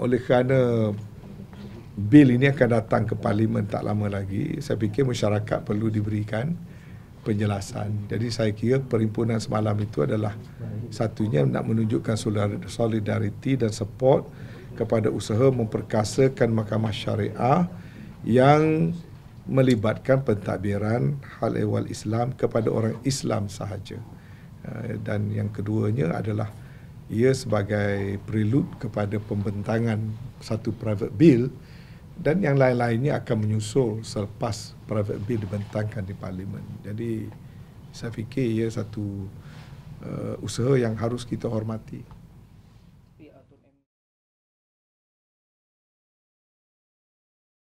Oleh kerana bil ini akan datang ke parlimen tak lama lagi, saya fikir masyarakat perlu diberikan penjelasan. Jadi saya kira perimpunan semalam itu adalah satunya nak menunjukkan solidariti dan support kepada usaha memperkasakan mahkamah syariah yang melibatkan pentadbiran hal ehwal Islam kepada orang Islam sahaja. Eh, dan yang keduanya adalah ia sebagai prelude kepada pembentangan satu private bill dan yang lain-lainnya akan menyusul selepas private bill dibentangkan di parlimen. Jadi saya fikir ia satu uh, usaha yang harus kita hormati.